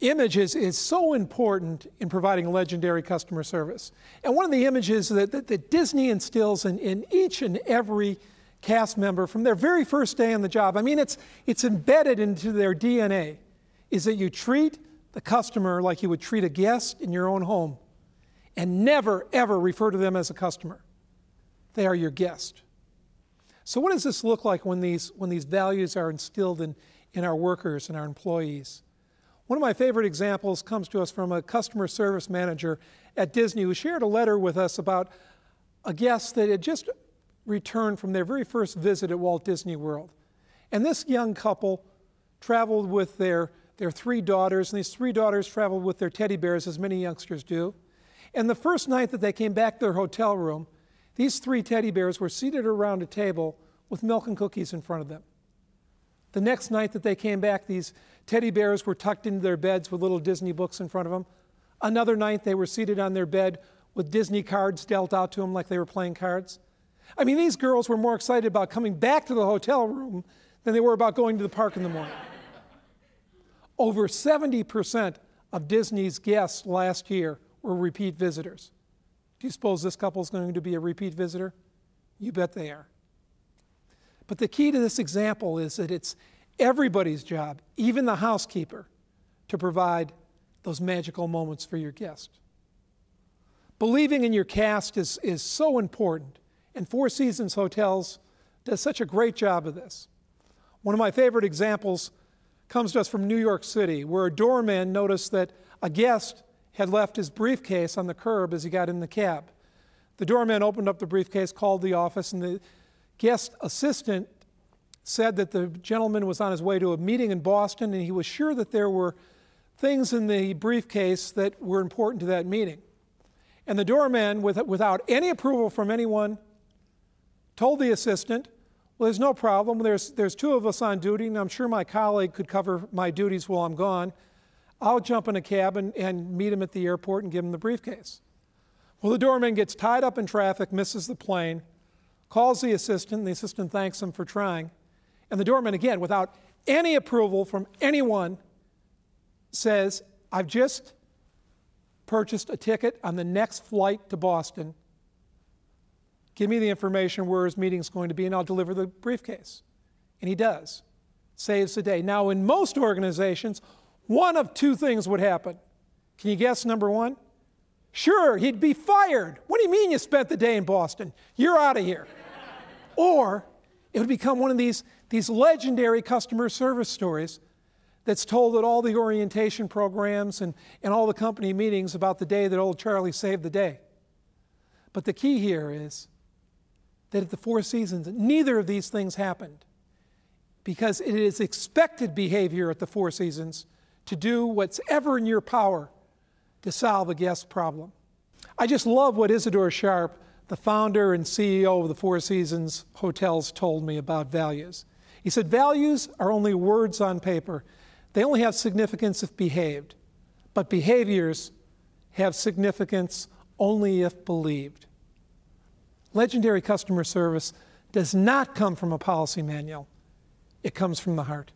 images is so important in providing legendary customer service. And one of the images that, that, that Disney instills in, in each and every cast member from their very first day on the job, I mean, it's, it's embedded into their DNA, is that you treat the customer like you would treat a guest in your own home and never, ever refer to them as a customer. They are your guest. So, what does this look like when these, when these values are instilled in, in our workers and our employees? One of my favorite examples comes to us from a customer service manager at Disney who shared a letter with us about a guest that had just returned from their very first visit at Walt Disney World. And this young couple traveled with their, their three daughters, and these three daughters traveled with their teddy bears, as many youngsters do. And the first night that they came back to their hotel room, these three teddy bears were seated around a table with milk and cookies in front of them. The next night that they came back, these Teddy bears were tucked into their beds with little Disney books in front of them. Another night, they were seated on their bed with Disney cards dealt out to them like they were playing cards. I mean, these girls were more excited about coming back to the hotel room than they were about going to the park in the morning. Over 70% of Disney's guests last year were repeat visitors. Do you suppose this couple is going to be a repeat visitor? You bet they are. But the key to this example is that it's, everybody's job, even the housekeeper, to provide those magical moments for your guest. Believing in your cast is, is so important, and Four Seasons Hotels does such a great job of this. One of my favorite examples comes to us from New York City, where a doorman noticed that a guest had left his briefcase on the curb as he got in the cab. The doorman opened up the briefcase, called the office, and the guest assistant said that the gentleman was on his way to a meeting in Boston and he was sure that there were things in the briefcase that were important to that meeting. And the doorman, with, without any approval from anyone, told the assistant, Well, there's no problem. There's, there's two of us on duty, and I'm sure my colleague could cover my duties while I'm gone. I'll jump in a cab and, and meet him at the airport and give him the briefcase. Well, the doorman gets tied up in traffic, misses the plane, calls the assistant, and the assistant thanks him for trying. And the doorman, again, without any approval from anyone, says, I've just purchased a ticket on the next flight to Boston. Give me the information where his meeting is going to be, and I'll deliver the briefcase. And he does. Saves the day. Now, in most organizations, one of two things would happen. Can you guess number one? Sure, he'd be fired. What do you mean you spent the day in Boston? You're out of here. or it would become one of these these legendary customer service stories that's told at all the orientation programs and, and all the company meetings about the day that old Charlie saved the day. But the key here is that at the Four Seasons, neither of these things happened because it is expected behavior at the Four Seasons to do what's ever in your power to solve a guest problem. I just love what Isidore Sharp, the founder and CEO of the Four Seasons Hotels, told me about values. He said, Values are only words on paper, they only have significance if behaved, but behaviors have significance only if believed. Legendary customer service does not come from a policy manual, it comes from the heart.